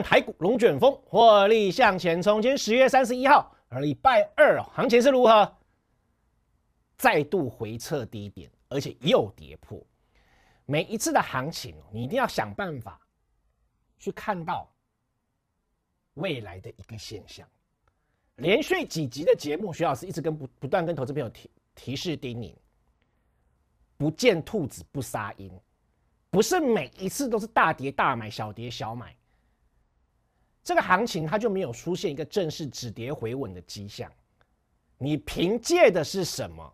台股龙卷风获利向前冲，今天十月三十一号，而礼拜二，行情是如何？再度回撤低点，而且又跌破。每一次的行情，你一定要想办法去看到未来的一个现象。连续几集的节目，徐老师一直跟不不断跟投资朋友提提示叮咛：，不见兔子不撒鹰，不是每一次都是大跌大买，小跌小买。这个行情它就没有出现一个正式止跌回稳的迹象，你凭借的是什么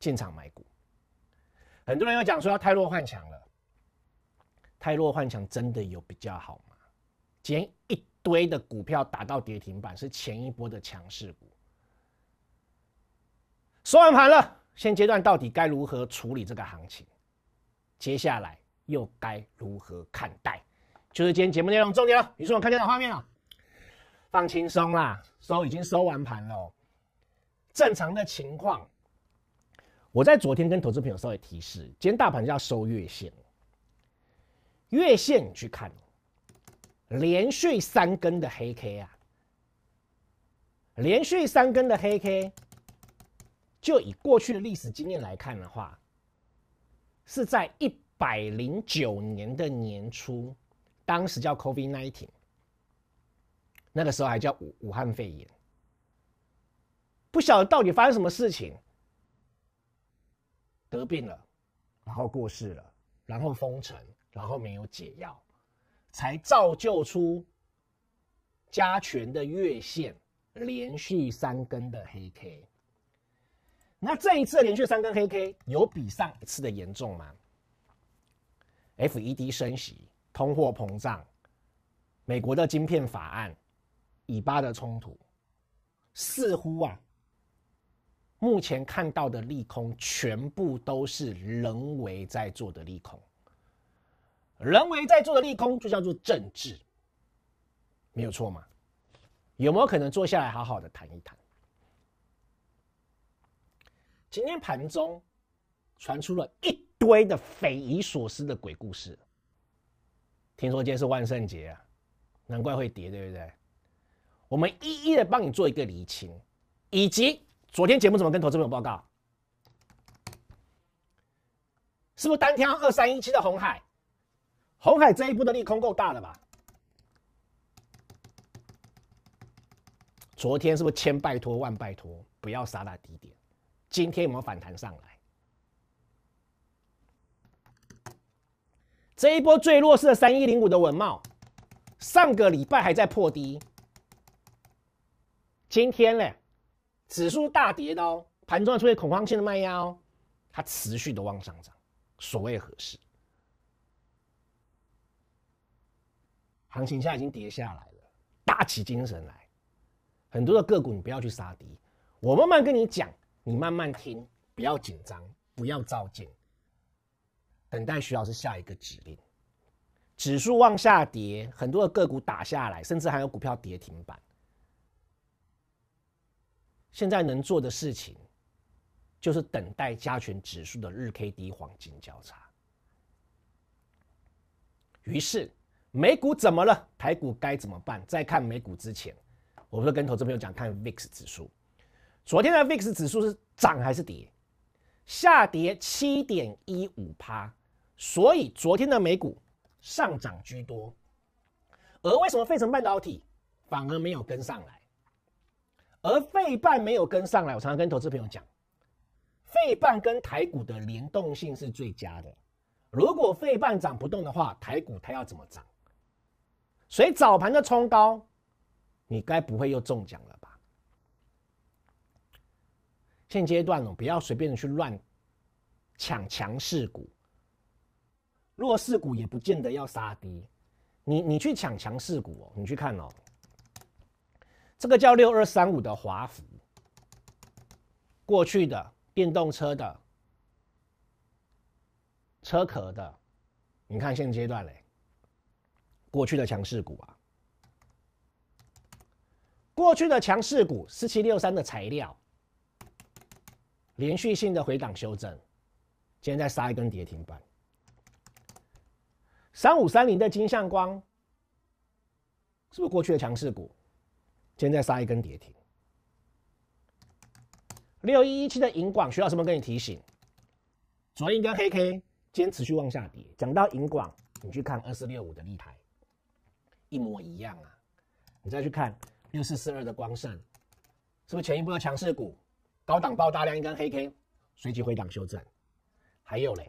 进场买股？很多人又讲说要太弱换强了，太弱换强真的有比较好吗？捡一堆的股票打到跌停板是前一波的强势股。收完盘了，现阶段到底该如何处理这个行情？接下来又该如何看待？就是今天节目内容重点了。于是我看见的画面啊，放轻松啦，收已经收完盘了。正常的情况，我在昨天跟投资朋友稍微提示，今天大盘就要收月线。月线去看，连续三根的黑 K 啊，连续三根的黑 K，就以过去的历史经验来看的话，是在一百零九年的年初。当时叫 COVID-19，那个时候还叫武武汉肺炎。不晓得到底发生什么事情，得病了，然后过世了，然后封城，然后没有解药，才造就出加权的月线连续三根的黑 K。那这一次连续三根黑 K 有比上一次的严重吗？FED 升息。通货膨胀，美国的晶片法案，以巴的冲突，似乎啊，目前看到的利空全部都是人为在做的利空，人为在做的利空就叫做政治，没有错吗？有没有可能坐下来好好的谈一谈？今天盘中传出了一堆的匪夷所思的鬼故事。听说今天是万圣节啊，难怪会跌，对不对？我们一一的帮你做一个厘清，以及昨天节目怎么跟投资友报告，是不是单挑二三一七的红海？红海这一步的利空够大了吧？昨天是不是千拜托万拜托不要杀到低点？今天有没有反弹上来？这一波最弱势的三一零五的文茂，上个礼拜还在破低，今天呢，指数大跌哦，盘中出现恐慌性的卖压哦，它持续的往上涨，所谓何事？行情下已经跌下来了，打起精神来，很多的个股你不要去杀跌，我慢慢跟你讲，你慢慢听，不要紧张，不要着急。等待徐老师下一个指令，指数往下跌，很多的个股打下来，甚至还有股票跌停板。现在能做的事情，就是等待加权指数的日 K D 黄金交叉。于是，美股怎么了？台股该怎么办？在看美股之前，我不是跟投资朋友讲看 VIX 指数。昨天的 VIX 指数是涨还是跌？下跌七点一五所以昨天的美股上涨居多，而为什么费城半导体反而没有跟上来？而费半没有跟上来，我常常跟投资朋友讲，费半跟台股的联动性是最佳的。如果费半涨不动的话，台股它要怎么涨？所以早盘的冲高，你该不会又中奖了吧？现阶段哦，不要随便的去乱抢强势股。弱势股也不见得要杀低，你你去抢强势股哦，你去看哦，这个叫六二三五的华孚，过去的电动车的车壳的，你看现阶段嘞，过去的强势股啊，过去的强势股四七六三的材料，连续性的回档修正，今天再杀一根跌停板。三五三零的金相光，是不是过去的强势股？今天在杀一根跌停。六一一七的银广，徐老师么跟你提醒？昨天一根黑 K，今天持续往下跌。讲到银广，你去看二四六五的立台，一模一样啊！你再去看六四四二的光盛，是不是前一波的强势股？高档爆大量一根黑 K，随即回档修正。还有嘞，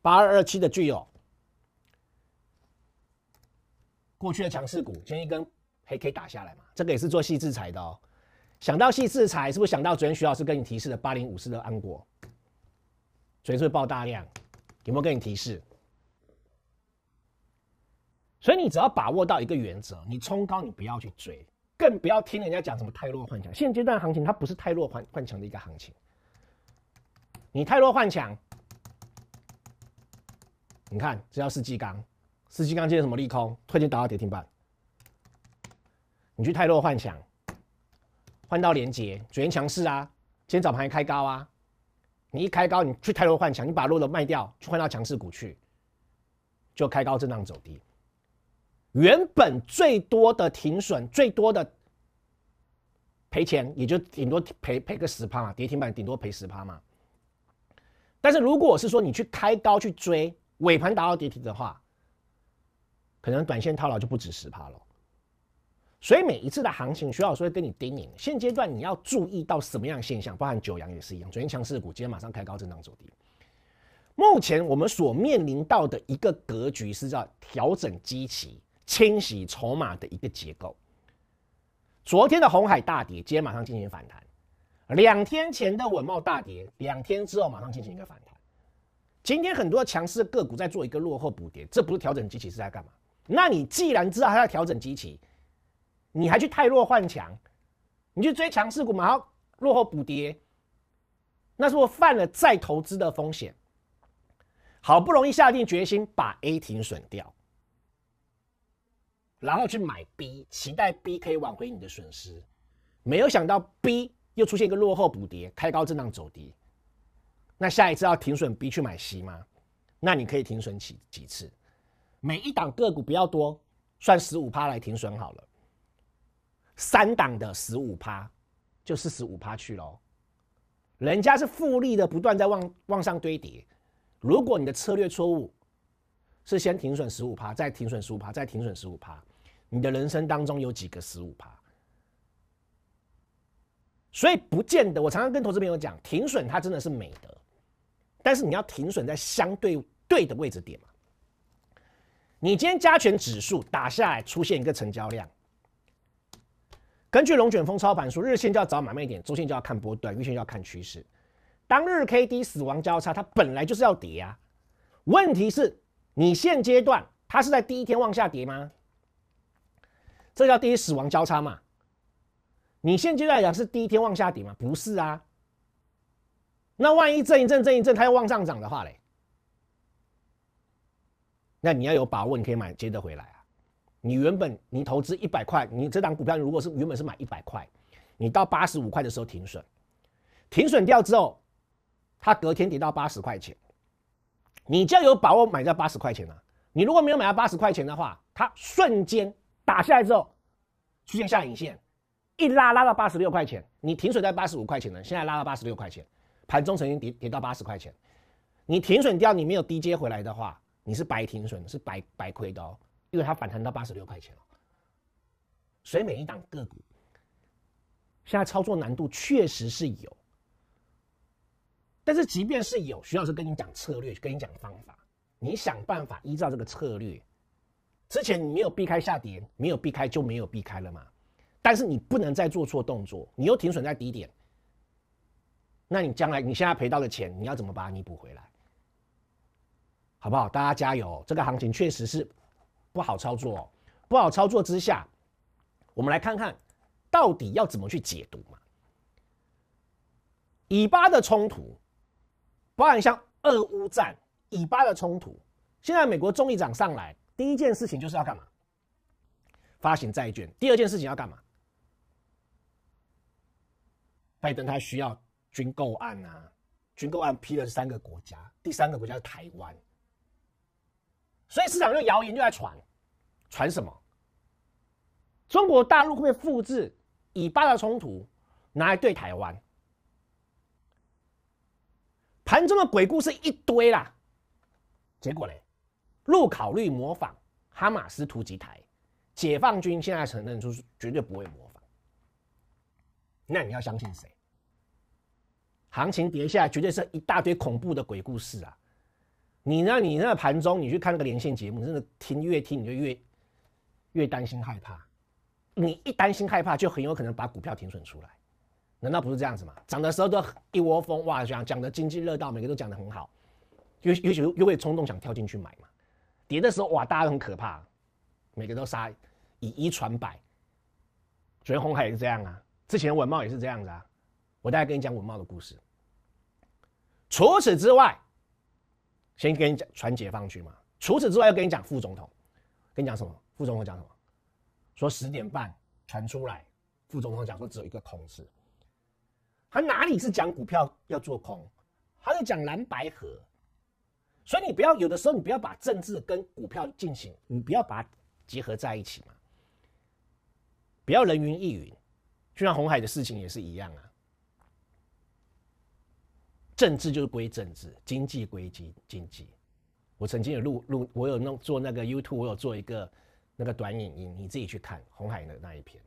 八二二七的具友。过去的强势股，今天一根黑 K 打下来嘛？这个也是做细制裁的。哦、想到细制裁，是不是想到昨天徐老师跟你提示的八零五四的安国？昨天是爆大量？有没有跟你提示？所以你只要把握到一个原则，你冲高你不要去追，更不要听人家讲什么太弱换强。现阶段行情它不是太弱换换强的一个行情。你太弱换强，你看只要是季刚。司机刚接什么利空？推荐打到跌停板。你去泰弱幻想，换到连接，昨天强势啊，今天早盘还开高啊。你一开高，你去泰弱幻想，你把弱的卖掉，去换到强势股去，就开高震荡走低。原本最多的停损，最多的赔钱，也就顶多赔赔个十趴嘛，跌停板顶多赔十趴嘛。但是如果我是说你去开高去追尾盘打到跌停的话，可能短线套牢就不止十趴了，所以每一次的行情，徐老师会跟你叮咛，现阶段你要注意到什么样的现象，包含九阳也是一样，昨天强势股今天马上开高，震荡走低。目前我们所面临到的一个格局是叫调整机器、清洗筹码的一个结构。昨天的红海大跌，今天马上进行反弹；两天前的稳茂大跌，两天之后马上进行一个反弹。今天很多强势个股在做一个落后补跌，这不是调整机器是在干嘛？那你既然知道它要调整机器，你还去太弱换强，你去追强势股，嘛，然后落后补跌，那是不是犯了再投资的风险。好不容易下定决心把 A 停损掉，然后去买 B，期待 B 可以挽回你的损失，没有想到 B 又出现一个落后补跌，开高震荡走低，那下一次要停损 B 去买 C 吗？那你可以停损几几次？每一档个股不要多，算十五趴来停损好了。三档的十五趴，就四十五趴去喽。人家是复利的，不断在往往上堆叠。如果你的策略错误，是先停损十五趴，再停损十五趴，再停损十五趴，你的人生当中有几个十五趴？所以不见得。我常常跟投资朋友讲，停损它真的是美德，但是你要停损在相对对的位置点嘛。你今天加权指数打下来出现一个成交量，根据龙卷风操盘术，日线就要找买卖点，周线就要看波段，月线就要看趋势。当日 K D 死亡交叉，它本来就是要跌啊。问题是，你现阶段它是在第一天往下跌吗？这叫第一死亡交叉嘛？你现阶段讲是第一天往下跌吗？不是啊。那万一震一震，震一震，它又往上涨的话嘞？那你要有把握，你可以买接得回来啊。你原本你投资一百块，你这档股票如果是原本是买一百块，你到八十五块的时候停损，停损掉之后，它隔天跌到八十块钱，你就要有把握买在八十块钱了。你如果没有买到八十块钱的话，它瞬间打下来之后，出现下影线，一拉拉到八十六块钱，你停损在八十五块钱呢，现在拉到八十六块钱，盘中曾经跌跌到八十块钱，你停损掉，你没有低接回来的话。你是白停损，是白白亏的哦，因为它反弹到八十六块钱了。所以每一档个股，现在操作难度确实是有。但是即便是有，徐老师跟你讲策略，跟你讲方法，你想办法依照这个策略，之前你没有避开下跌，没有避开就没有避开了嘛。但是你不能再做错动作，你又停损在低点，那你将来你现在赔到的钱，你要怎么把它弥补回来？好不好？大家加油！这个行情确实是不好操作。不好操作之下，我们来看看到底要怎么去解读嘛？以巴的冲突，包含像俄乌战、以巴的冲突，现在美国众议长上来第一件事情就是要干嘛？发行债券。第二件事情要干嘛？拜登他需要军购案啊，军购案批了三个国家，第三个国家是台湾。所以市场上谣言就在传，传什么？中国大陆会不会复制以巴的冲突，拿来对台湾？盘中的鬼故事一堆啦，结果嘞，陆考虑模仿哈马斯突袭台，解放军现在承认就是绝对不会模仿。那你要相信谁？行情跌下，绝对是一大堆恐怖的鬼故事啊！你那你那个盘中，你去看那个连线节目，真的听越听你就越越担心害怕。你一担心害怕，就很有可能把股票停损出来。难道不是这样子吗？涨的时候都一窝蜂，哇，讲讲的经济热到每个都讲的很好，又又许又会冲动想跳进去买嘛。跌的时候，哇，大家都很可怕，每个都杀，以一传百。昨天红海也是这样啊，之前文茂也是这样子啊。我大概跟你讲文茂的故事。除此之外。先跟你讲，传解放军嘛。除此之外，要跟你讲副总统，跟你讲什么？副总统讲什么？说十点半传出来，副总统讲说只有一个空字。他哪里是讲股票要做空？他在讲蓝白河。所以你不要有的时候，你不要把政治跟股票进行，你不要把它结合在一起嘛。不要人云亦云，就像红海的事情也是一样啊。政治就是归政治，经济归经经济。我曾经有录录，我有弄做那个 YouTube，我有做一个那个短影音，你自己去看红海的那一篇。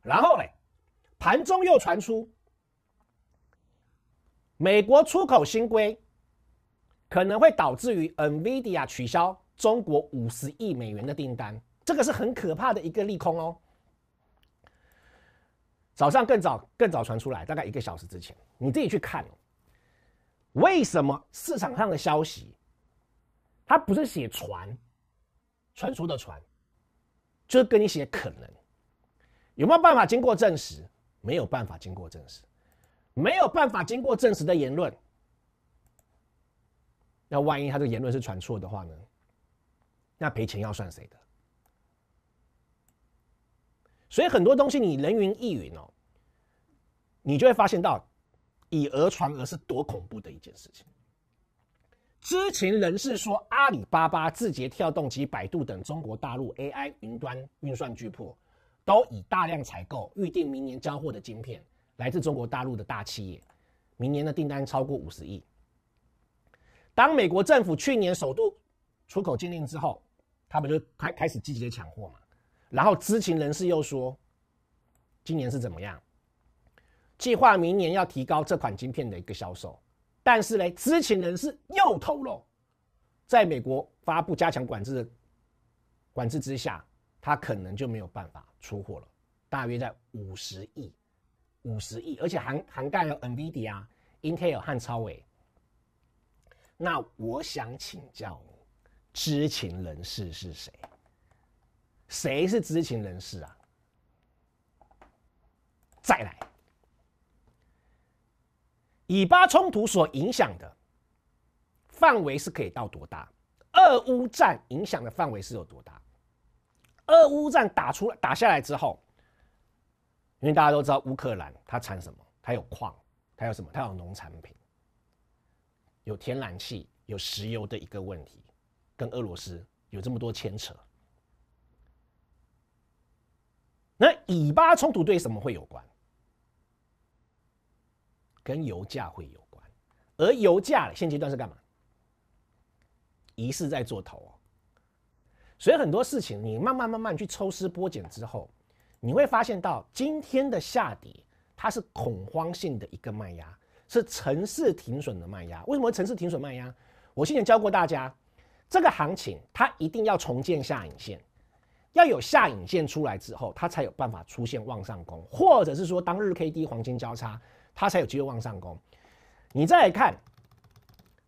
然后嘞，盘中又传出美国出口新规可能会导致于 NVIDIA 取消中国五十亿美元的订单，这个是很可怕的一个利空哦。早上更早更早传出来，大概一个小时之前，你自己去看。为什么市场上的消息，它不是写传，传说的传，就是跟你写可能，有没有办法经过证实？没有办法经过证实，没有办法经过证实的言论，那万一他这个言论是传错的话呢？那赔钱要算谁的？所以很多东西你人云亦云哦，你就会发现到。以讹传讹是多恐怖的一件事情。知情人士说，阿里巴巴、字节跳动及百度等中国大陆 AI 云端运算巨破，都已大量采购预定明年交货的晶片，来自中国大陆的大企业，明年的订单超过五十亿。当美国政府去年首度出口禁令之后，他们就开开始积极的抢货嘛。然后知情人士又说，今年是怎么样？计划明年要提高这款晶片的一个销售，但是呢，知情人士又透露，在美国发布加强管制管制之下，他可能就没有办法出货了，大约在五十亿，五十亿，而且涵涵盖了 NVIDIA、Intel 和超伟。那我想请教，知情人士是谁？谁是知情人士啊？再来。以巴冲突所影响的范围是可以到多大？俄乌战影响的范围是有多大？俄乌战打出来、打下来之后，因为大家都知道乌克兰，它产什么？它有矿，它有什么？它有农产品，有天然气，有石油的一个问题，跟俄罗斯有这么多牵扯。那以巴冲突对什么会有关？跟油价会有关，而油价现阶段是干嘛？疑似在做头，所以很多事情你慢慢慢慢去抽丝剥茧之后，你会发现到今天的下跌，它是恐慌性的一个卖压，是城市停损的卖压。为什么城市停损卖压？我先前教过大家，这个行情它一定要重建下影线，要有下影线出来之后，它才有办法出现往上攻，或者是说当日 K D 黄金交叉。它才有机会往上攻。你再来看，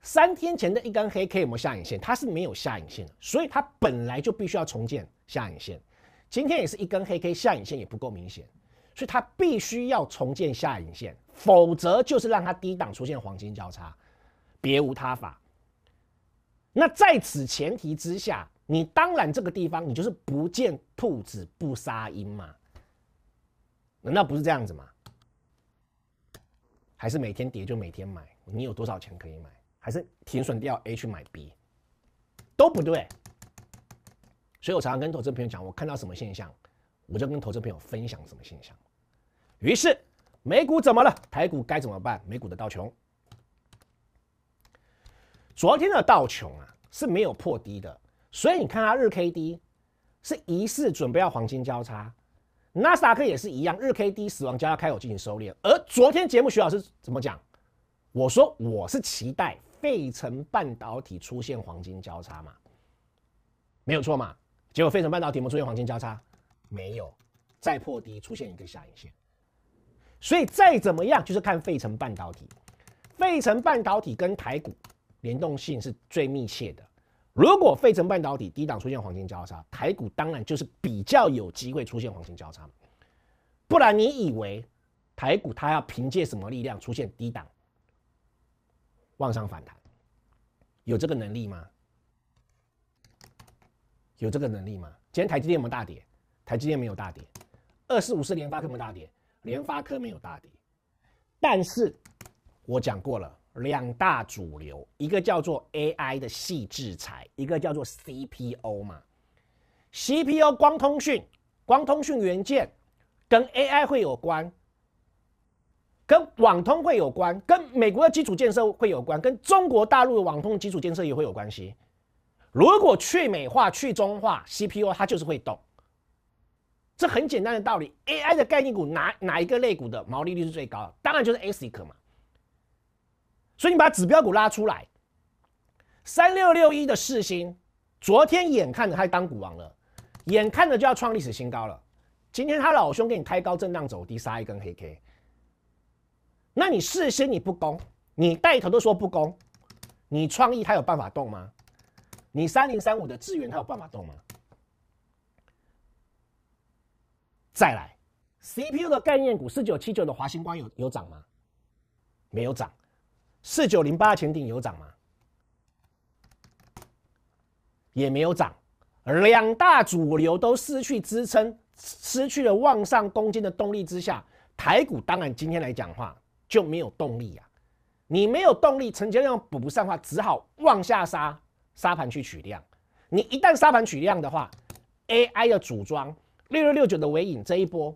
三天前的一根黑 K 有有没下影线，它是没有下影线的，所以它本来就必须要重建下影线。今天也是一根黑 K 下影线也不够明显，所以它必须要重建下影线，否则就是让它低档出现黄金交叉，别无他法。那在此前提之下，你当然这个地方你就是不见兔子不撒鹰嘛，难道不是这样子吗？还是每天跌就每天买，你有多少钱可以买？还是停损掉 A 去买 B，都不对。所以我常常跟投资朋友讲，我看到什么现象，我就跟投资朋友分享什么现象。于是美股怎么了？台股该怎么办？美股的倒琼，昨天的倒琼啊是没有破低的，所以你看它日 K 低，是疑似准备要黄金交叉。纳斯达克也是一样，日 K 低死亡交叉开口进行收敛。而昨天节目徐老师怎么讲？我说我是期待费城半导体出现黄金交叉嘛，没有错嘛。结果费城半导体没出现黄金交叉，没有再破低出现一个下影线。所以再怎么样就是看费城半导体，费城半导体跟台股联动性是最密切的。如果费城半导体低档出现黄金交叉，台股当然就是比较有机会出现黄金交叉。不然你以为台股它要凭借什么力量出现低档往上反弹？有这个能力吗？有这个能力吗？今天台积电有没有大跌，台积电没有大跌；二四五四联发科没有大跌，联发科没有大跌。但是，我讲过了。两大主流，一个叫做 AI 的细制裁，一个叫做 c p o 嘛。c p o 光通讯、光通讯元件跟 AI 会有关，跟网通会有关，跟美国的基础建设会有关，跟中国大陆的网通基础建设也会有关系。如果去美化、去中化，CPU 它就是会动。这很简单的道理。AI 的概念股哪哪一个类股的毛利率是最高？当然就是 ASIC 嘛。所以你把指标股拉出来，三六六一的四星，昨天眼看着它当股王了，眼看着就要创历史新高了，今天他老兄给你开高震荡走低，杀一根黑 K，那你四星你不攻，你带头都说不攻，你创意它有办法动吗？你三零三五的资源它有办法动吗？再来，CPU 的概念股四九七九的华星光有有涨吗？没有涨。四九零八前顶有涨吗？也没有涨，两大主流都失去支撑，失去了往上攻击的动力之下，台股当然今天来讲话就没有动力呀。你没有动力，成交量补不上的话，只好往下杀，杀盘去取量。你一旦杀盘取量的话，AI 的组装六六六九的尾影这一波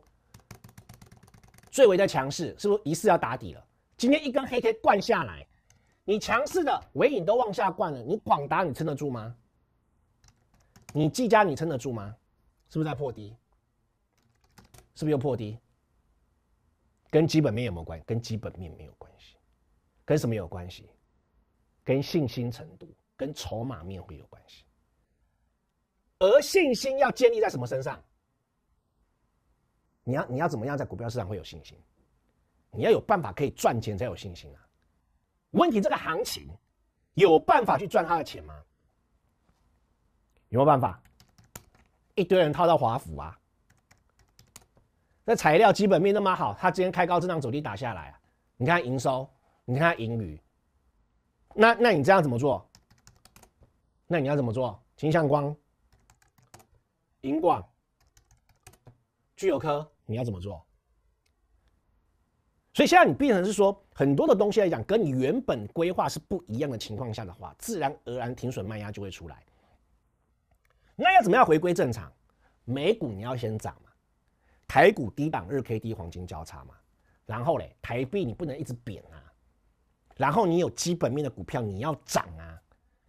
最为的强势，是不是疑似要打底了？今天一根黑 K 灌下来，你强势的尾影都往下灌了，你广达你撑得住吗？你技嘉你撑得住吗？是不是在破低？是不是又破低？跟基本面有没有关系？跟基本面没有关系，跟什么有关系？跟信心程度，跟筹码面会有关系。而信心要建立在什么身上？你要你要怎么样在股票市场会有信心？你要有办法可以赚钱才有信心啊！问题这个行情有办法去赚他的钱吗？有有办法？一堆人套到华府啊，那材料基本面那么好，他今天开高震荡走低打下来啊！你看营收，你看他盈余，那那你这样怎么做？那你要怎么做？金相光、银广、聚友科，你要怎么做？所以现在你变成是说，很多的东西来讲，跟你原本规划是不一样的情况下的话，自然而然停损卖压就会出来。那要怎么样回归正常？美股你要先涨嘛，台股低档日 K D 黄金交叉嘛，然后嘞，台币你不能一直贬啊，然后你有基本面的股票你要涨啊，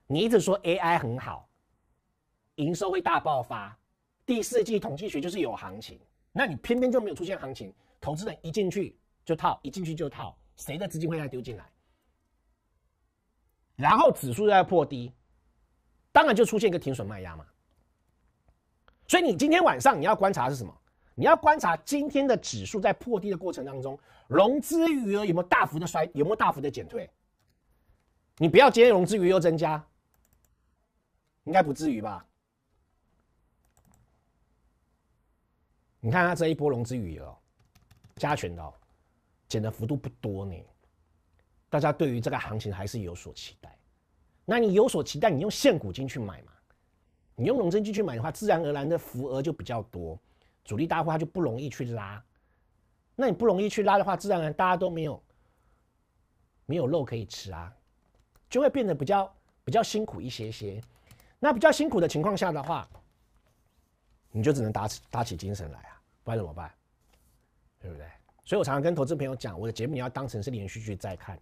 你一直说 AI 很好，营收会大爆发，第四季统计学就是有行情，那你偏偏就没有出现行情，投资人一进去。就套一进去就套，谁的资金会再丢进来？然后指数要破低，当然就出现一个停损卖压嘛。所以你今天晚上你要观察是什么？你要观察今天的指数在破低的过程当中，融资余额有没有大幅的衰，有没有大幅的减退？你不要接融资余额增加，应该不至于吧？你看它这一波融资余额加权到。减的幅度不多呢，大家对于这个行情还是有所期待。那你有所期待，你用现股金去买嘛？你用融资金去买的话，自然而然的幅额就比较多，主力大户他就不容易去拉。那你不容易去拉的话，自然而然大家都没有没有肉可以吃啊，就会变得比较比较辛苦一些些。那比较辛苦的情况下的话，你就只能打起打起精神来啊，不然怎么办？对不对？所以我常常跟投资朋友讲，我的节目你要当成是连续剧在看，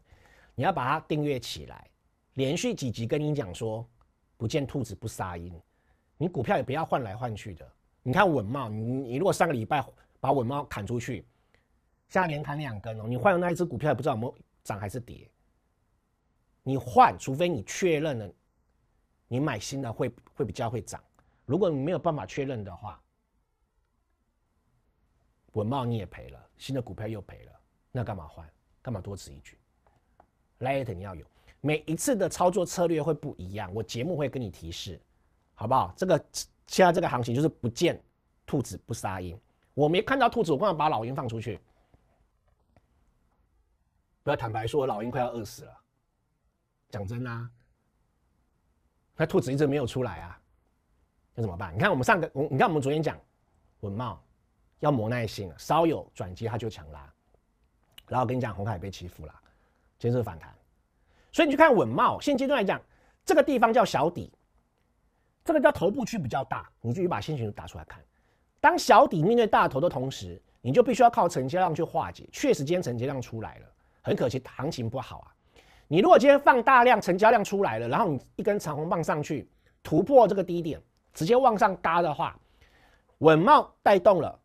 你要把它订阅起来，连续几集跟你讲说，不见兔子不撒鹰，你股票也不要换来换去的。你看稳茂，你你如果上个礼拜把稳茂砍出去，下连砍两根哦，你换了那一只股票也不知道没有涨还是跌。你换，除非你确认了，你买新的会会比较会涨。如果你没有办法确认的话。文茂你也赔了，新的股票又赔了，那干嘛换？干嘛多此一举 l i t e 你要有每一次的操作策略会不一样，我节目会跟你提示，好不好？这个现在这个行情就是不见兔子不撒鹰，我没看到兔子，我不能把老鹰放出去。不要坦白说老鹰快要饿死了，讲真啊，那兔子一直没有出来啊，那怎么办？你看我们上个，我你看我们昨天讲文茂。要磨耐心，稍有转机它就强拉。然后跟你讲，红海被欺负了，今日反弹。所以你去看稳茂，现阶段来讲，这个地方叫小底，这个叫头部区比较大。你必须把心情打出来看。当小底面对大头的同时，你就必须要靠成交量去化解。确实，今天成交量出来了，很可惜行情不好啊。你如果今天放大量成交量出来了，然后你一根长红棒上去突破这个低点，直接往上嘎的话，稳茂带动了。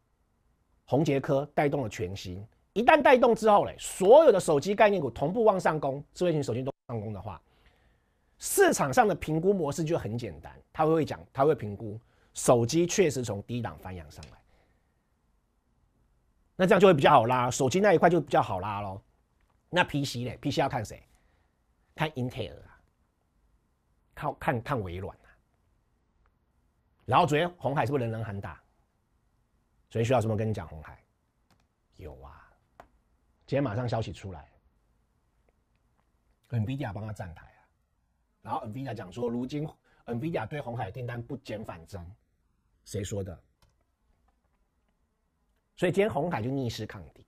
宏捷科带动了全新。一旦带动之后嘞，所有的手机概念股同步往上攻，智慧型手机都上攻的话，市场上的评估模式就很简单，他会讲，他会评估手机确实从低档翻扬上来，那这样就会比较好拉，手机那一块就比较好拉喽。那 PC 嘞 p c 要看谁？看 Intel 啊，看看看微软啊。然后昨天红海是不是人人喊打？所以徐老师没有跟你讲红海有啊，今天马上消息出来，NVIDIA 帮他站台啊，然后 NVIDIA 讲说，如今 NVIDIA 对红海订单不减反增，谁说的？所以今天红海就逆势抗跌，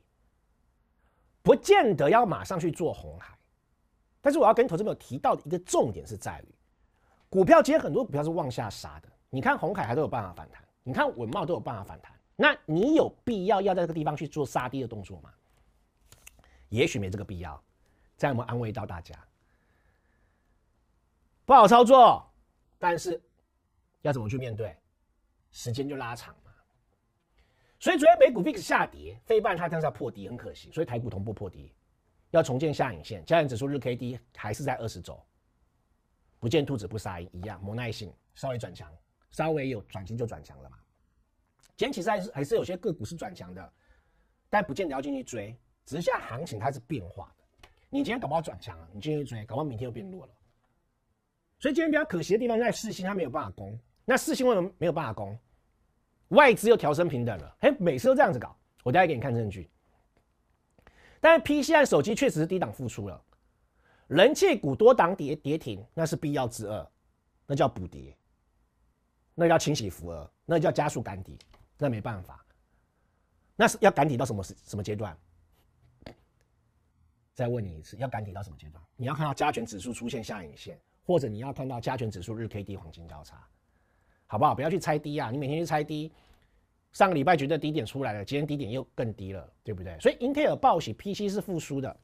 不见得要马上去做红海，但是我要跟投资朋友提到的一个重点是在于，股票今天很多股票是往下杀的，你看红海还都有办法反弹，你看稳茂都有办法反弹。那你有必要要在这个地方去做杀跌的动作吗？也许没这个必要。这样我们安慰到大家，不好操作，但是要怎么去面对？时间就拉长嘛。所以昨天美股 VIX 下跌，非但它当下破底很可惜，所以台股同步破底，要重建下影线。加权指数日 K D 还是在二十周，不见兔子不撒鹰一样，磨耐心，稍微转强，稍微有转型就转强了嘛。今天其实还是还是有些个股是转强的，但不见得要去追。只是现在行情它是变化的，你今天搞不好转强，你今天去追，搞不好明天又变弱了。所以今天比较可惜的地方在四星，它没有办法攻。那四星为什么没有办法攻？外资又调升平等了。哎，每次都这样子搞，我待会给你看证据。但是 PC i 手机确实是低档复出了，人气股多档跌跌停，那是必要之二，那叫补跌，那叫清洗浮额，那叫加速赶跌。那没办法，那是要赶顶到什么时什么阶段？再问你一次，要赶顶到什么阶段？你要看到加权指数出现下影线，或者你要看到加权指数日 K D 黄金交叉，好不好？不要去猜低啊！你每天去猜低，上个礼拜觉得低点出来了，今天低点又更低了，对不对？所以英特尔报喜，PC 是复苏的。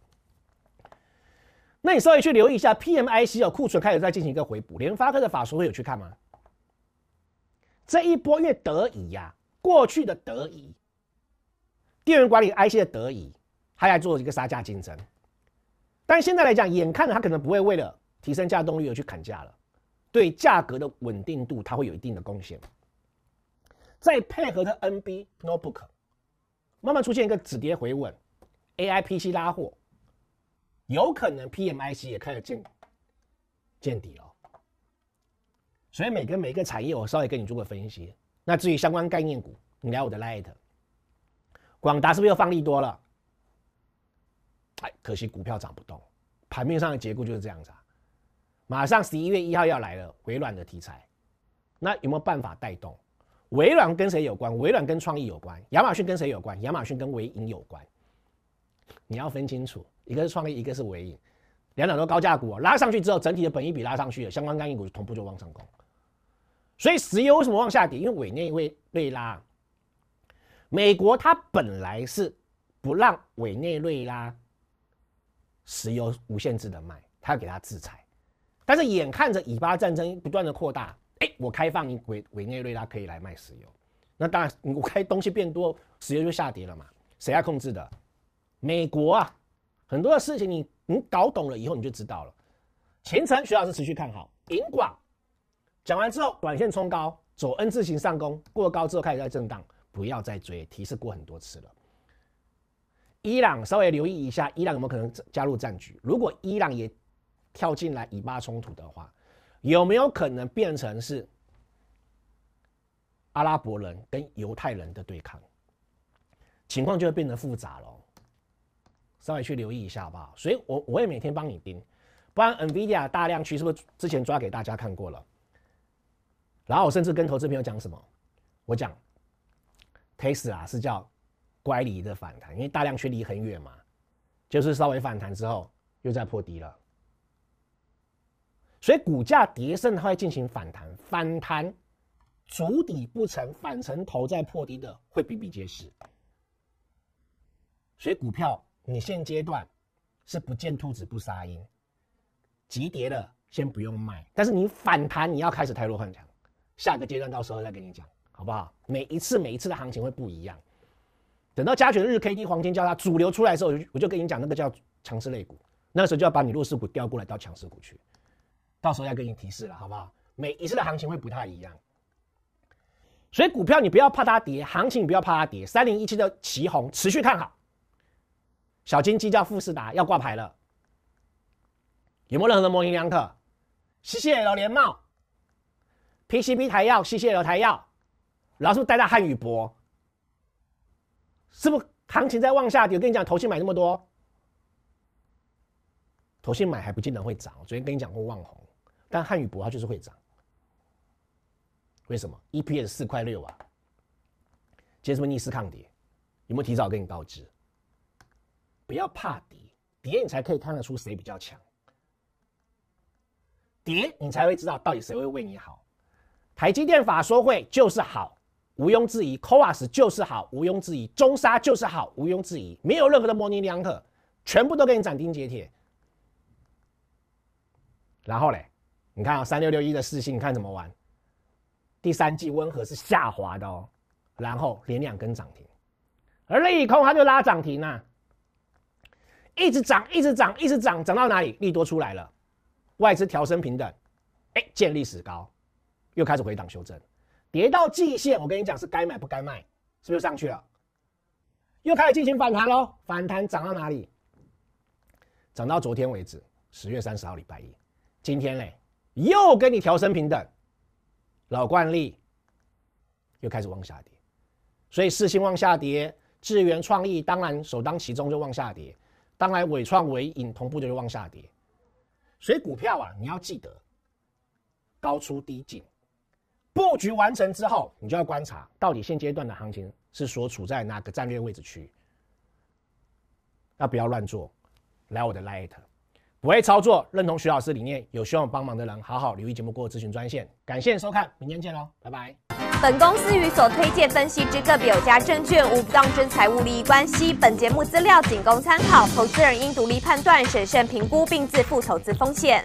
那你稍微去留意一下，PMI C 有库存开始在进行一个回补。联发科的法说有去看吗？这一波越得意呀！过去的德仪，电源管理 IC 的德仪，还来做一个杀价竞争，但现在来讲，眼看着他可能不会为了提升价动率而去砍价了，对价格的稳定度，它会有一定的贡献。再配合的 NB No t e book，慢慢出现一个止跌回稳，AI PC 拉货，有可能 PMIC 也开始见见底哦。所以每个每个产业，我稍微跟你做个分析。那至于相关概念股，你来我的 l i g h t 广达是不是又放利多了？哎，可惜股票涨不动，盘面上的结构就是这样子啊。马上十一月一号要来了，微软的题材，那有没有办法带动？微软跟谁有关？微软跟创意有关。亚马逊跟谁有关？亚马逊跟微影有关。你要分清楚，一个是创意，一个是微影，两点都高价股拉上去之后，整体的本益比拉上去，了，相关概念股同步就往上攻。所以石油为什么往下跌？因为委内瑞瑞拉，美国它本来是不让委内瑞拉石油无限制的卖，它要给它制裁。但是眼看着以巴战争不断的扩大，哎，我开放你委委内瑞拉可以来卖石油，那当然我开东西变多，石油就下跌了嘛。谁要控制的？美国啊，很多的事情你你搞懂了以后你就知道了。前程徐老师持续看好银广。讲完之后，短线冲高走 N 字形上攻，过高之后开始在震荡，不要再追。提示过很多次了。伊朗稍微留意一下，伊朗有没有可能加入战局？如果伊朗也跳进来以巴冲突的话，有没有可能变成是阿拉伯人跟犹太人的对抗？情况就会变得复杂了。稍微去留意一下，好不好？所以，我我也每天帮你盯，不然 NVIDIA 大量去是不是之前抓给大家看过了？然后我甚至跟投资朋友讲什么？我讲，Tesla 是叫乖离的反弹，因为大量区离很远嘛，就是稍微反弹之后又在破低了。所以股价跌它会进行反弹，反弹，筑底不成，反成头在破低的会比比皆是。所以股票你现阶段是不见兔子不撒鹰，急跌了先不用卖，但是你反弹你要开始抬弱换强。下个阶段到时候再跟你讲，好不好？每一次每一次的行情会不一样。等到加权日 K D 黄金交叉主流出来的时候，我就我就跟你讲那个叫强势类股，那个时候就要把你弱势股调过来到强势股去。到时候要跟你提示了，好不好？每一次的行情会不太一样。所以股票你不要怕它跌，行情你不要怕它跌。三零一七的旗宏持续看好，小金鸡叫富士达要挂牌了，有没有任何的模棱两可？谢谢老年帽。P C B 台药、吸血流台药，然后是不是带到汉语博？是不是行情在往下？我跟你讲，投先买那么多，投先买还不见得会涨。昨天跟你讲过旺红，但汉语博它就是会涨。为什么？E P S 四块六啊，今天是不是逆势抗跌？有没有提早跟你告知？不要怕跌，跌你才可以看得出谁比较强，跌你才会知道到底谁会为你好。台积电法说会就是好，毋庸置疑；o a s 就是好，毋庸置疑；中沙就是好，毋庸置疑。没有任何的模棱两可，全部都给你斩钉截铁。然后嘞，你看三六六一的四星，你看怎么玩？第三季温和是下滑的哦，然后连两根涨停，而利空它就拉涨停啊，一直涨，一直涨，一直涨，涨到哪里？利多出来了，外资调升平等，哎，建立史高。又开始回档修正，跌到季线，我跟你讲是该买不该卖，是不是上去了？又开始进行反弹喽，反弹涨到哪里？涨到昨天为止，十月三十号礼拜一，今天嘞又跟你调升平等，老惯例又开始往下跌，所以四星往下跌，智源创意当然首当其冲就往下跌，当然伟创伟影同步就往下跌，所以股票啊你要记得高出低进。布局完成之后，你就要观察到底现阶段的行情是所处在哪个战略位置区。那不要乱做，来我的 light，不会操作，认同徐老师理念，有需要帮忙的人，好好留意节目过咨询专线。感谢收看，明天见喽，拜拜。本公司与所推荐分析之个别有价证券无不当之财务利益关系，本节目资料仅供参考，投资人应独立判断、审慎评估并自负投资风险。